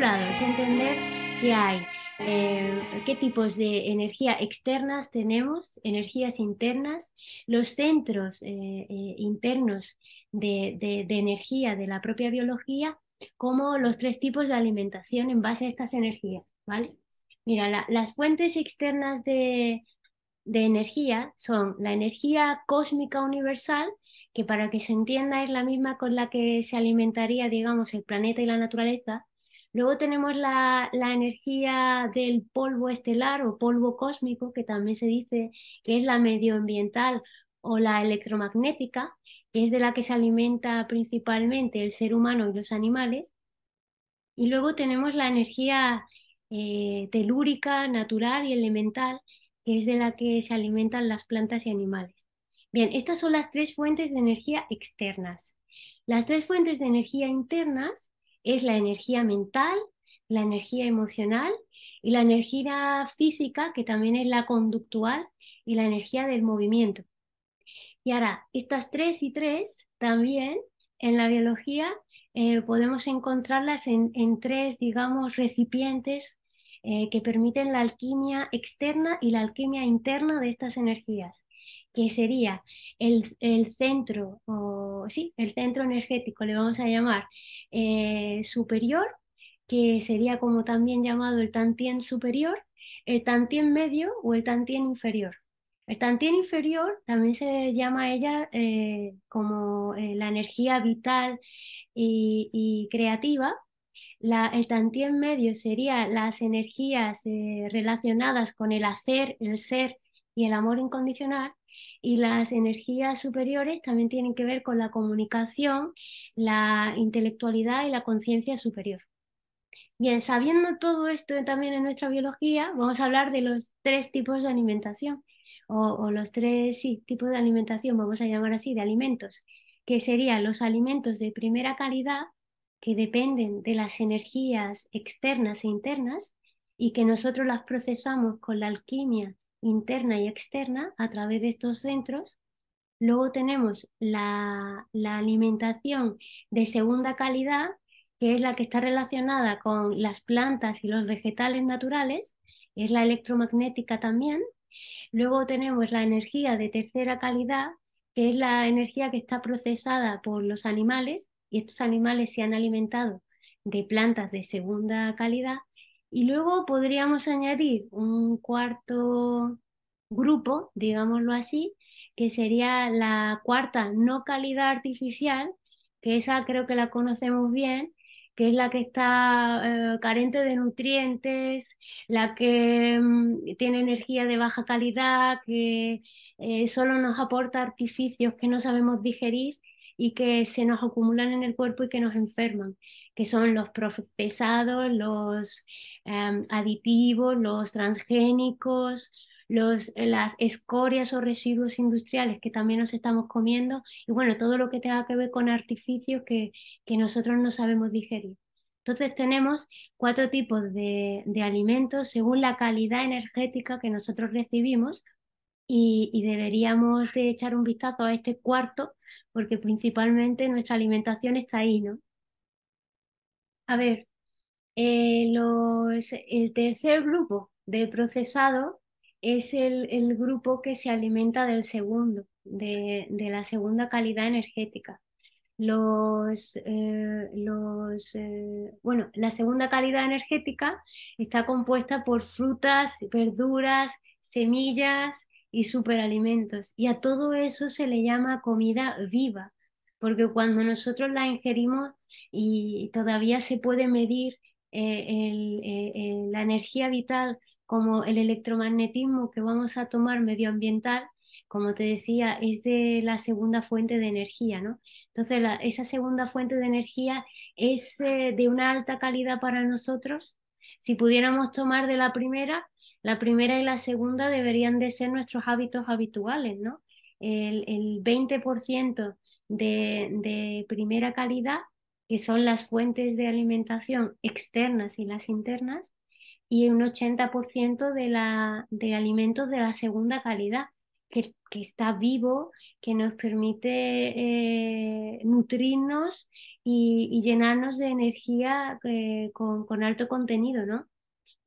lado es entender que hay eh, qué tipos de energía externas tenemos, energías internas, los centros eh, eh, internos de, energía de la propia biología, como los tres tipos de alimentación en base a estas energías, ¿vale? Mira, las fuentes externas de, de energía son la energía cósmica universal, que para que se entienda es la misma con la que se alimentaría, digamos, el planeta y la naturaleza, Luego tenemos la, energía del polvo estelar o polvo cósmico, que también se dice que es la medioambiental o la electromagnética, que es de la que se alimenta principalmente el ser humano y los animales. Y luego tenemos la energía eh, telúrica, natural y elemental, que es de la que se alimentan las plantas y animales. Bien, estas son las tres fuentes de energía externas. Las tres fuentes de energía internas es la energía mental, la energía emocional y la energía física, que también es la conductual, y la energía del movimiento. Y ahora, estas tres y tres también en la biología eh, podemos encontrarlas en, en, tres, digamos, recipientes eh, que permiten la alquimia externa y la alquimia interna de estas energías, que sería el, centro, o, sí, el centro energético, le vamos a llamar eh, superior, que sería como también llamado el tantien superior, el tantien medio o el tantien inferior. El tantien inferior también se llama ella eh, como la energía vital y creativa, la, el en medio sería las energías eh, relacionadas con el hacer, el ser y el amor incondicional. Y las energías superiores también tienen que ver con la comunicación, la intelectualidad y la conciencia superior. Bien, sabiendo todo esto también en nuestra biología, vamos a hablar de los tres tipos de alimentación, o, los tres tipos de alimentación, vamos a llamar así, de alimentos, que serían los alimentos de primera calidad, que dependen de las energías externas e internas y que nosotros las procesamos con la alquimia interna y externa a través de estos centros. Luego tenemos la, la alimentación de segunda calidad, que es la que está relacionada con las plantas y los vegetales naturales, es la electromagnética también. Luego tenemos la energía de tercera calidad, que es la energía que está procesada por los animales, y estos animales se han alimentado de plantas de segunda calidad. Y luego podríamos añadir un cuarto grupo, digámoslo así, que sería la cuarta no calidad artificial, que esa creo que la conocemos bien, que es la que está eh, carente de nutrientes, la que mm, tiene energía de baja calidad, que eh, solo nos aporta artificios que no sabemos digerir y que se nos acumulan en el cuerpo y que nos enferman, que son los procesados, los em, aditivos, los transgénicos, los, las escorias o residuos industriales que también nos estamos comiendo y bueno, todo lo que tenga que ver con artificios que, nosotros no sabemos digerir. Entonces tenemos cuatro tipos de, de alimentos según la calidad energética que nosotros recibimos y, y, deberíamos de echar un vistazo a este cuarto porque principalmente nuestra alimentación está ahí, ¿no? A ver, eh, el tercer grupo de procesado es el, grupo que se alimenta del segundo, de, la segunda calidad energética. Los, eh, eh, bueno, la segunda calidad energética está compuesta por frutas, verduras, semillas, y superalimentos. Y a todo eso se le llama comida viva, porque cuando nosotros la ingerimos y todavía se puede medir eh, eh, eh, la energía vital como el electromagnetismo que vamos a tomar medioambiental, como te decía, es de la segunda fuente de energía, ¿no? Entonces, esa segunda fuente de energía es de una alta calidad para nosotros. Si pudiéramos tomar de la primera, la primera y la segunda deberían de ser nuestros hábitos habituales, ¿no? El, 20% de, primera calidad, que son las fuentes de alimentación externas y las internas, y un 80% de, la, de alimentos de la segunda calidad, que, está vivo, que nos permite eh, nutrirnos y, llenarnos de energía eh, con, con, alto contenido, ¿no?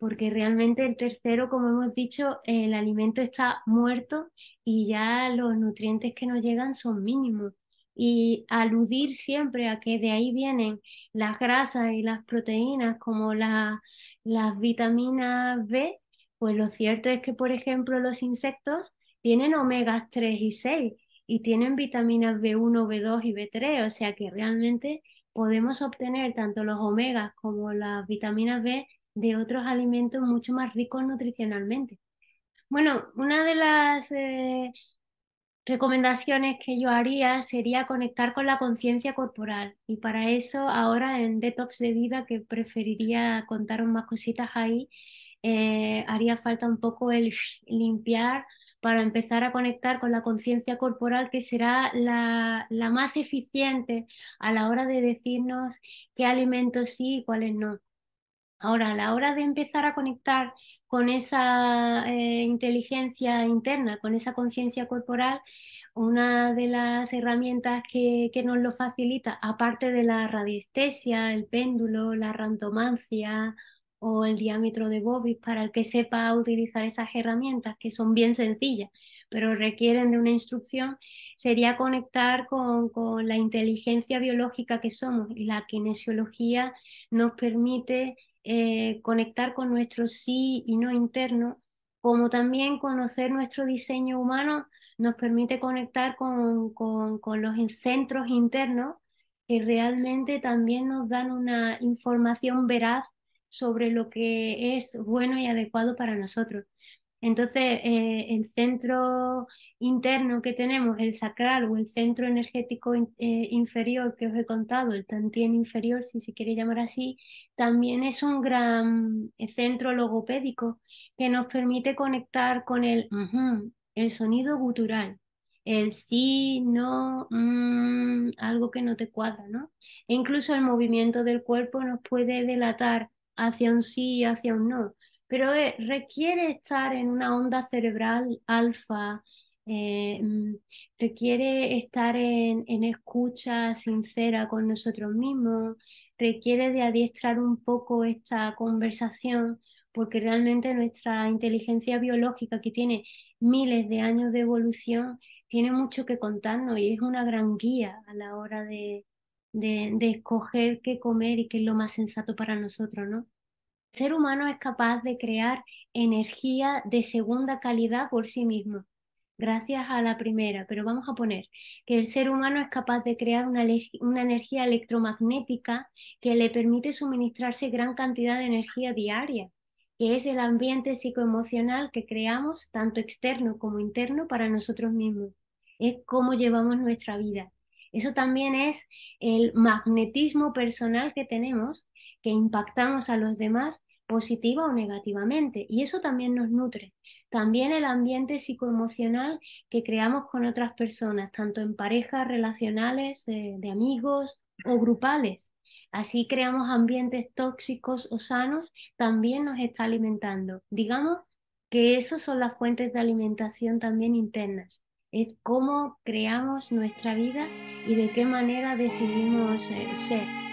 porque realmente el tercero, como hemos dicho, el alimento está muerto y ya los nutrientes que nos llegan son mínimos. Y aludir siempre a que de ahí vienen las grasas y las proteínas como las vitaminas B, pues lo cierto es que, por ejemplo, los insectos tienen omegas 3 y 6 y tienen vitaminas B1, B2 y B3, o sea que realmente podemos obtener tanto los omegas como las vitaminas B de otros alimentos mucho más ricos nutricionalmente. Bueno, una de las eh, recomendaciones que yo haría sería conectar con la conciencia corporal y para eso ahora en Detox de Vida, que preferiría contar más cositas ahí, eh, haría falta un poco el limpiar para empezar a conectar con la conciencia corporal que será la, la más eficiente a la hora de decirnos qué alimentos sí y cuáles no. Ahora, a la hora de empezar a conectar con esa eh, inteligencia interna, con esa conciencia corporal, una de las herramientas que, nos lo facilita, aparte de la radiestesia, el péndulo, la randomancia o el diámetro de Bobby, para el que sepa utilizar esas herramientas, que son bien sencillas, pero requieren de una instrucción, sería conectar con, con la inteligencia biológica que somos y la kinesiología nos permite eh, conectar con nuestro sí y no interno, como también conocer nuestro diseño humano nos permite conectar con los centros internos que realmente también nos dan una información veraz sobre lo que es bueno y adecuado para nosotros. Entonces, eh, el centro interno que tenemos, el sacral o el centro energético eh, inferior que os he contado, el tantien inferior, si se quiere llamar así, también es un gran eh, centro logopédico que nos permite conectar con el, el sonido gutural, el sí, no, mm, algo que no te cuadra, ¿no? E incluso el movimiento del cuerpo nos puede delatar hacia un sí y hacia un no pero eh, requiere estar en una onda cerebral alfa, eh, mm, requiere estar en, escucha sincera con nosotros mismos, requiere de adiestrar un poco esta conversación, porque realmente nuestra inteligencia biológica que tiene miles de años de evolución tiene mucho que contarnos y es una gran guía a la hora de, de escoger qué comer y qué es lo más sensato para nosotros, ¿no? El ser humano es capaz de crear energía de segunda calidad por sí mismo, gracias a la primera, pero vamos a poner que el ser humano es capaz de crear una, una energía electromagnética que le permite suministrarse gran cantidad de energía diaria, que es el ambiente psicoemocional que creamos, tanto externo como interno, para nosotros mismos. Es cómo llevamos nuestra vida. Eso también es el magnetismo personal que tenemos que impactamos a los demás positiva o negativamente. Y eso también nos nutre. También el ambiente psicoemocional que creamos con otras personas, tanto en parejas relacionales, eh, de, amigos o grupales. Así creamos ambientes tóxicos o sanos, también nos está alimentando. Digamos que esas son las fuentes de alimentación también internas. Es cómo creamos nuestra vida y de qué manera decidimos eh, ser.